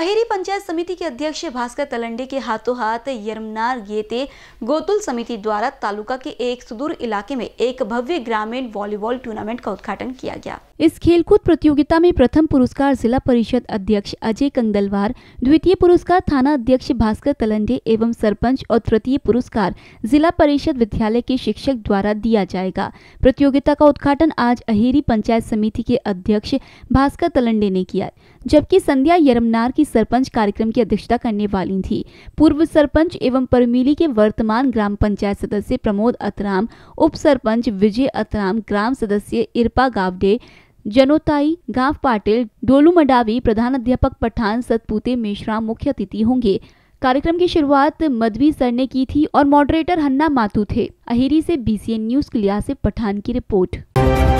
अहेरी पंचायत समिति के अध्यक्ष भास्कर तलंडे के हाथों हाथ यरमनार गेते गोतुल समिति द्वारा तालुका के एक सुदूर इलाके में एक भव्य ग्रामीण वॉलीबॉल टूर्नामेंट का उद्घाटन किया गया इस खेलकूद प्रतियोगिता में प्रथम पुरस्कार जिला परिषद अध्यक्ष अजय कंदलवार द्वितीय पुरस्कार थाना अध्यक्ष भास्कर तलंडे एवं सरपंच और तृतीय पुरस्कार जिला परिषद विद्यालय के शिक्षक द्वारा दिया जाएगा प्रतियोगिता का उद्घाटन आज अहेरी पंचायत समिति के अध्यक्ष भास्कर तलंडे ने किया जबकि संध्या यरमनार की सरपंच कार्यक्रम की अध्यक्षता करने वाली थी पूर्व सरपंच एवं परमीली के वर्तमान ग्राम पंचायत सदस्य प्रमोद अतराम उप सरपंच विजय अतराम ग्राम सदस्य इरपा गावडे जनोताई गांव पाटिल डोलू मडावी अध्यापक पठान सतपुते मेश्राम मुख्य अतिथि होंगे कार्यक्रम की शुरुआत मधवी सर ने की थी और मॉडरेटर हन्ना माथू थे अहिरी से बीसीएन न्यूज के लिहाज से पठान की रिपोर्ट